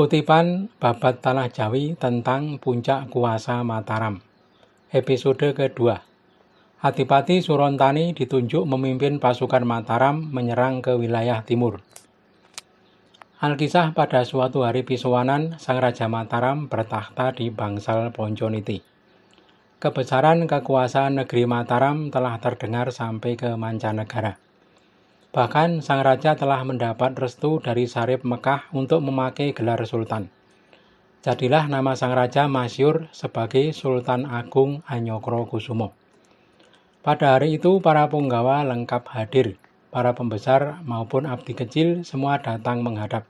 Kutipan Babat Tanah Jawi tentang Puncak Kuasa Mataram Episode kedua Hatipati Surontani ditunjuk memimpin pasukan Mataram menyerang ke wilayah timur. Alkisah pada suatu hari pisuanan, Sang Raja Mataram bertakhta di Bangsal Ponconiti. Kebesaran kekuasaan negeri Mataram telah terdengar sampai ke mancanegara. Bahkan sang raja telah mendapat restu dari Sarip Mekah untuk memakai gelar sultan. Jadilah nama sang raja masyur sebagai Sultan Agung Anyokro Kusumo. Pada hari itu para punggawa lengkap hadir, para pembesar maupun abdi kecil semua datang menghadap.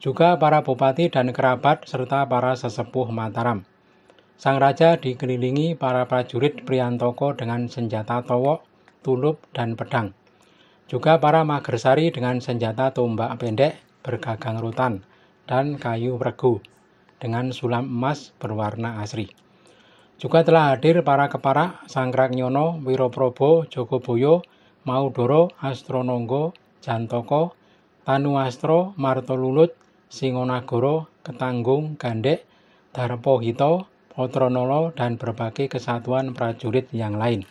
Juga para bupati dan kerabat serta para sesepuh Mataram. Sang raja dikelilingi para prajurit Priantoko dengan senjata towok, tulup, dan pedang. Juga para magersari dengan senjata tombak pendek bergagang rutan dan kayu regu dengan sulam emas berwarna asri. Juga telah hadir para kepara Sangkrak Nyono, Wiroprobo, Jogoboyo, Maudoro, astronongo Jantoko, Tanuastro, Martolulut, Singonagoro, Ketanggung, Gandek, Darpohito, Potronolo, dan berbagai kesatuan prajurit yang lain.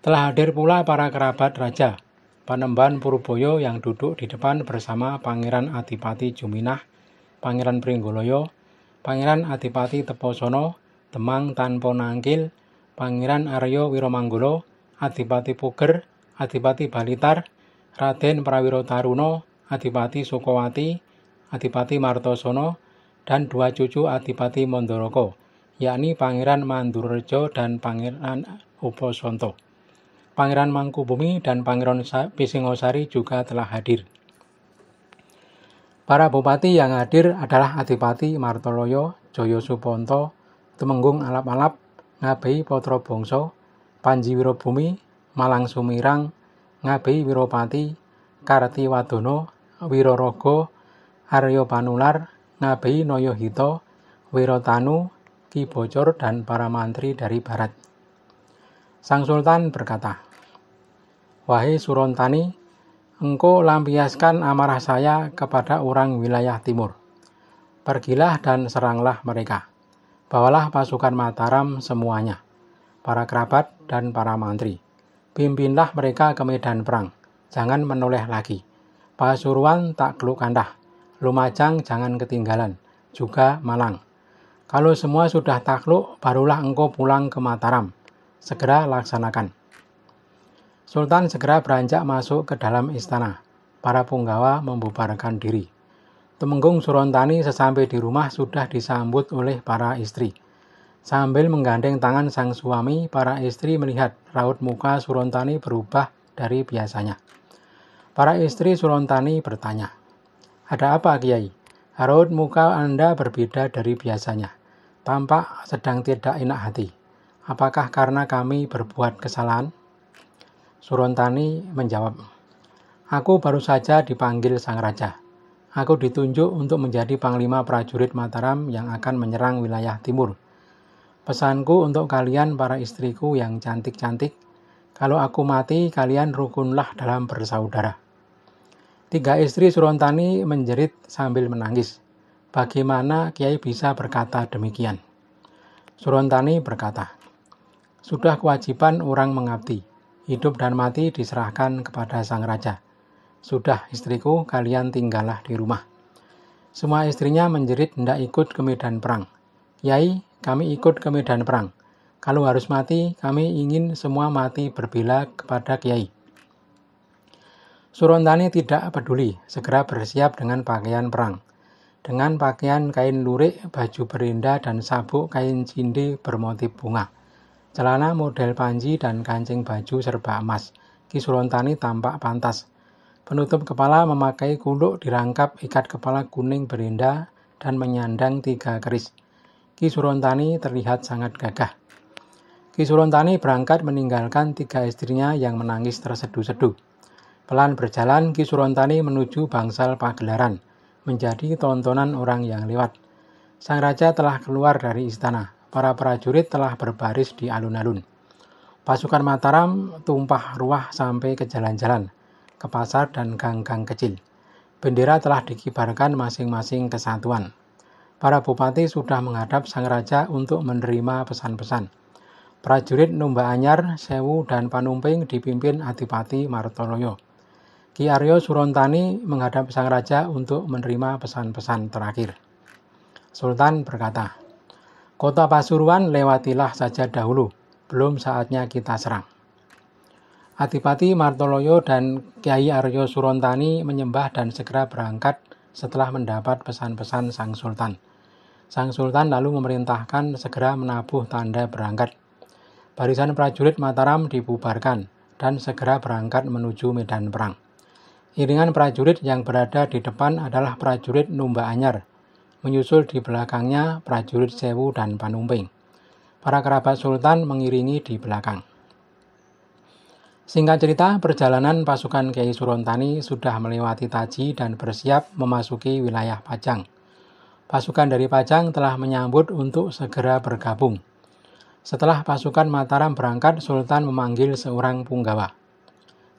Telah hadir pula para kerabat raja, Panembahan Purboyo yang duduk di depan bersama Pangeran Adipati Juminah, Pangeran Pringgoloyo, Pangeran Adipati Teposono, Demang Tanpo Nangkil, Pangeran Aryo Wiromanggolo, Adipati Puger, Adipati Balitar, Raden Prawiro Taruno, Adipati Sukowati, Adipati Martosono, dan dua cucu Adipati Mondoroko, yakni Pangeran Mandurjo dan Pangeran Uposonto. Pangeran Mangku Bumi dan Pangeran Pisingosari juga telah hadir. Para bupati yang hadir adalah Adipati Martoloyo, Joyo Suponto, Temenggung Alap-Alap, Ngabei Potro Bongso, Panji Wirobumi, Malang Sumirang, Ngabei Wiropati, Karti Wadono, Wirorogo, Aryo Panular, Ngabei Noyohito, Wirotanu, Ki Bocor, dan para mantri dari barat. Sang Sultan berkata, Wahai Surontani, engkau lampiaskan amarah saya kepada orang wilayah timur. Pergilah dan seranglah mereka. Bawalah pasukan Mataram semuanya, para kerabat dan para mantri. Pimpinlah mereka ke medan perang, jangan menoleh lagi. Pasuruan tak perlu kandah, Lumajang jangan ketinggalan, juga Malang. Kalau semua sudah takluk, barulah engkau pulang ke Mataram. Segera laksanakan. Sultan segera beranjak masuk ke dalam istana. Para punggawa membubarkan diri. Temenggung Surontani sesampai di rumah sudah disambut oleh para istri. Sambil menggandeng tangan sang suami, para istri melihat raut muka Surontani berubah dari biasanya. Para istri Surontani bertanya, "Ada apa, Kiai? Raut muka Anda berbeda dari biasanya. Tampak sedang tidak enak hati. Apakah karena kami berbuat kesalahan?" Surontani menjawab, Aku baru saja dipanggil sang raja. Aku ditunjuk untuk menjadi panglima prajurit Mataram yang akan menyerang wilayah timur. Pesanku untuk kalian para istriku yang cantik-cantik, kalau aku mati kalian rukunlah dalam bersaudara. Tiga istri Surontani menjerit sambil menangis. Bagaimana Kiai bisa berkata demikian? Surontani berkata, Sudah kewajiban orang mengabdi, hidup dan mati diserahkan kepada sang raja. Sudah istriku, kalian tinggallah di rumah. Semua istrinya menjerit hendak ikut ke medan perang. Yai, kami ikut ke medan perang. Kalau harus mati, kami ingin semua mati berbila kepada Kiai. Surontani tidak peduli, segera bersiap dengan pakaian perang. Dengan pakaian kain lurik, baju berinda, dan sabuk kain cindi bermotif bunga. Celana model panji dan kancing baju serba emas. Kisulontani tampak pantas. Penutup kepala memakai kuluk dirangkap ikat kepala kuning berenda dan menyandang tiga keris. Kisulontani terlihat sangat gagah. Kisulontani berangkat meninggalkan tiga istrinya yang menangis terseduh-seduh. Pelan berjalan Kisulontani menuju bangsal pagelaran, menjadi tontonan orang yang lewat. Sang raja telah keluar dari istana para prajurit telah berbaris di alun-alun. Pasukan Mataram tumpah ruah sampai ke jalan-jalan, ke pasar dan gang-gang kecil. Bendera telah dikibarkan masing-masing kesatuan. Para bupati sudah menghadap sang raja untuk menerima pesan-pesan. Prajurit Numba Anyar, Sewu, dan Panumping dipimpin Adipati Martoloyo. Ki Aryo Surontani menghadap sang raja untuk menerima pesan-pesan terakhir. Sultan berkata, Kota Pasuruan lewatilah saja dahulu, belum saatnya kita serang. Adipati Martoloyo dan Kiai Aryo Surontani menyembah dan segera berangkat setelah mendapat pesan-pesan Sang Sultan. Sang Sultan lalu memerintahkan segera menabuh tanda berangkat. Barisan prajurit Mataram dibubarkan dan segera berangkat menuju medan perang. Iringan prajurit yang berada di depan adalah prajurit Numba Anyar, menyusul di belakangnya prajurit Sewu dan Panumping. Para kerabat Sultan mengiringi di belakang. Singkat cerita, perjalanan pasukan Kiai Surontani sudah melewati Taji dan bersiap memasuki wilayah Pajang. Pasukan dari Pajang telah menyambut untuk segera bergabung. Setelah pasukan Mataram berangkat, Sultan memanggil seorang punggawa.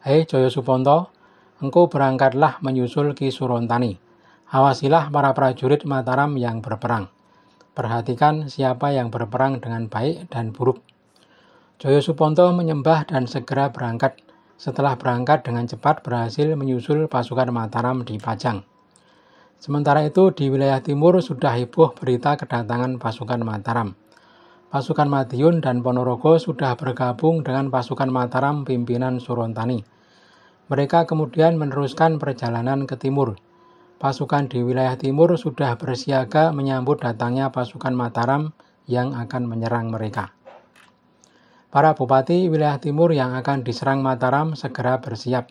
Hei Joyo Suponto, engkau berangkatlah menyusul Ki Surontani. Awasilah para prajurit Mataram yang berperang. Perhatikan siapa yang berperang dengan baik dan buruk. Joyo Suponto menyembah dan segera berangkat. Setelah berangkat dengan cepat berhasil menyusul pasukan Mataram di Pajang. Sementara itu di wilayah timur sudah heboh berita kedatangan pasukan Mataram. Pasukan Madiun dan Ponorogo sudah bergabung dengan pasukan Mataram pimpinan Surontani. Mereka kemudian meneruskan perjalanan ke timur pasukan di wilayah timur sudah bersiaga menyambut datangnya pasukan Mataram yang akan menyerang mereka. Para bupati wilayah timur yang akan diserang Mataram segera bersiap.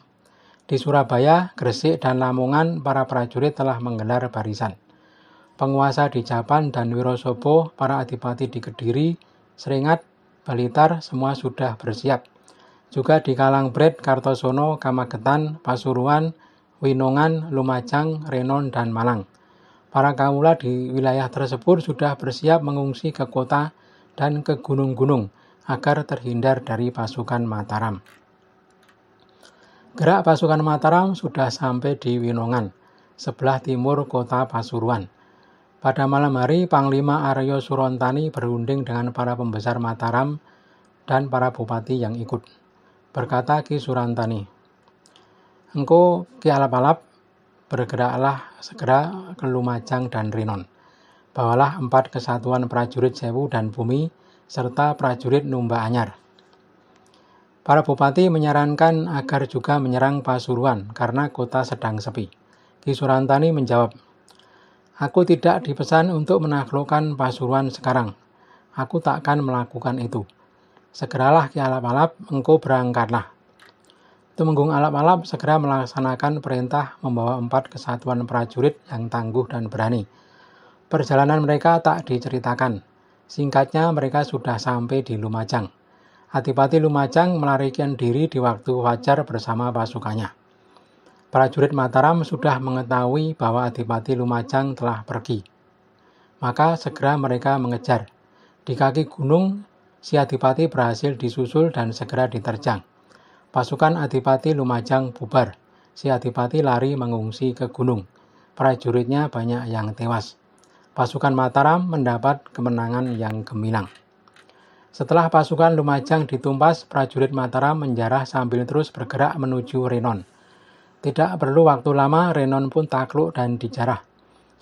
Di Surabaya, Gresik, dan Lamongan, para prajurit telah menggelar barisan. Penguasa di Japan dan Wirosobo, para adipati di Kediri, Seringat, Balitar, semua sudah bersiap juga di Kalangbret, Kartosono, Kamagetan, Pasuruan, Winongan, Lumajang, Renon, dan Malang. Para kaula di wilayah tersebut sudah bersiap mengungsi ke kota dan ke gunung-gunung agar terhindar dari pasukan Mataram. Gerak pasukan Mataram sudah sampai di Winongan, sebelah timur kota Pasuruan. Pada malam hari, Panglima Aryo Surontani berunding dengan para pembesar Mataram dan para bupati yang ikut. Berkata Ki Surantani, engkau ki alap-alap bergeraklah segera ke Lumajang dan Rinon. Bawalah empat kesatuan prajurit Sewu dan Bumi, serta prajurit Numba Anyar. Para bupati menyarankan agar juga menyerang Pasuruan karena kota sedang sepi. Ki Surantani menjawab, Aku tidak dipesan untuk menaklukkan Pasuruan sekarang. Aku takkan melakukan itu. Segeralah Ki Alap-Alap, engkau berangkatlah. Tumenggung Alap-Alap segera melaksanakan perintah membawa empat kesatuan prajurit yang tangguh dan berani. Perjalanan mereka tak diceritakan. Singkatnya mereka sudah sampai di Lumajang. Adipati Lumajang melarikan diri di waktu wajar bersama pasukannya. Prajurit Mataram sudah mengetahui bahwa Adipati Lumajang telah pergi. Maka segera mereka mengejar. Di kaki gunung, si Adipati berhasil disusul dan segera diterjang. Pasukan Adipati Lumajang bubar. Si Adipati lari mengungsi ke gunung. Prajuritnya banyak yang tewas. Pasukan Mataram mendapat kemenangan yang gemilang. Setelah pasukan Lumajang ditumpas, prajurit Mataram menjarah sambil terus bergerak menuju Renon. Tidak perlu waktu lama, Renon pun takluk dan dijarah.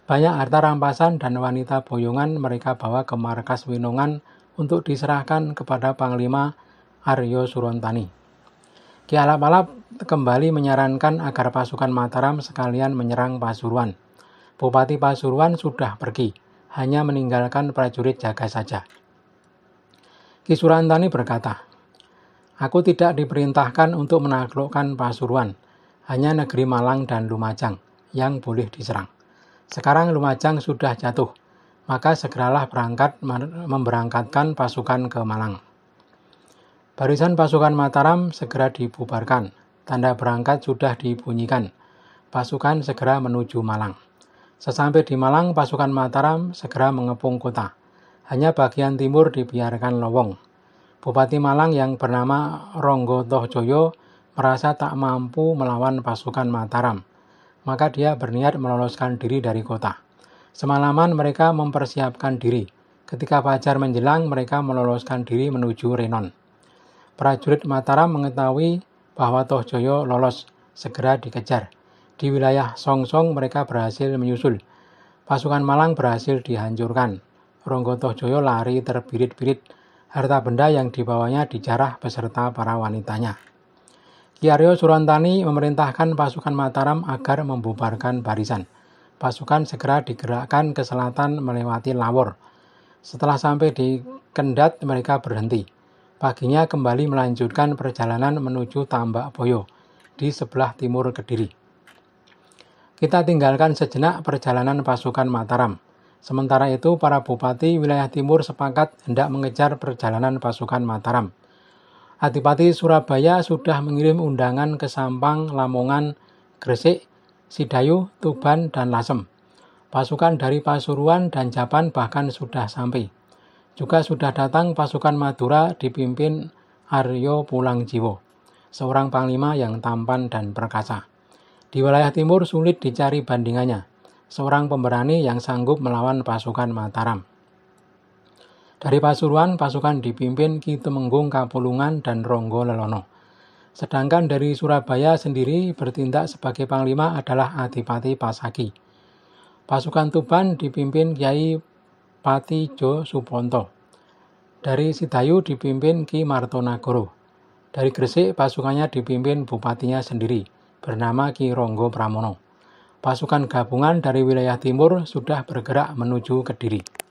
Banyak harta rampasan dan wanita boyongan mereka bawa ke markas Winongan untuk diserahkan kepada Panglima Aryo Surontani. Ki Alap-Alap kembali menyarankan agar pasukan Mataram sekalian menyerang Pasuruan. Bupati Pasuruan sudah pergi, hanya meninggalkan prajurit jaga saja. Ki Surantani berkata, Aku tidak diperintahkan untuk menaklukkan Pasuruan, hanya negeri Malang dan Lumajang yang boleh diserang. Sekarang Lumajang sudah jatuh, maka segeralah berangkat memberangkatkan pasukan ke Malang. Barisan pasukan Mataram segera dibubarkan. Tanda berangkat sudah dibunyikan. Pasukan segera menuju Malang. Sesampai di Malang, pasukan Mataram segera mengepung kota. Hanya bagian timur dibiarkan lowong. Bupati Malang yang bernama Ronggo Tohjoyo merasa tak mampu melawan pasukan Mataram. Maka dia berniat meloloskan diri dari kota. Semalaman mereka mempersiapkan diri. Ketika fajar menjelang, mereka meloloskan diri menuju Renon prajurit Mataram mengetahui bahwa Tohjoyo lolos, segera dikejar. Di wilayah Songsong mereka berhasil menyusul. Pasukan Malang berhasil dihancurkan. Ronggo Tohjoyo lari terbirit-birit. Harta benda yang dibawanya dijarah beserta para wanitanya. Kiaryo Surantani memerintahkan pasukan Mataram agar membubarkan barisan. Pasukan segera digerakkan ke selatan melewati Lawor. Setelah sampai di Kendat, mereka berhenti. Paginya kembali melanjutkan perjalanan menuju Tambak Boyo di sebelah timur Kediri. Kita tinggalkan sejenak perjalanan pasukan Mataram. Sementara itu, para bupati wilayah timur sepakat hendak mengejar perjalanan pasukan Mataram. Adipati Surabaya sudah mengirim undangan ke Sampang, Lamongan, Gresik, Sidayu, Tuban, dan Lasem. Pasukan dari Pasuruan dan Japan bahkan sudah sampai. Juga sudah datang pasukan Madura dipimpin Aryo Pulang Jiwo, seorang panglima yang tampan dan perkasa. Di wilayah timur sulit dicari bandingannya, seorang pemberani yang sanggup melawan pasukan Mataram. Dari Pasuruan, pasukan dipimpin Ki Temenggung Kapulungan dan Ronggo Lelono. Sedangkan dari Surabaya sendiri bertindak sebagai panglima adalah Adipati Pasaki. Pasukan Tuban dipimpin Kiai Pati Jo Suponto. Dari Sidayu dipimpin Ki Martonagoro. Dari Gresik pasukannya dipimpin bupatinya sendiri bernama Ki Ronggo Pramono. Pasukan gabungan dari wilayah timur sudah bergerak menuju Kediri.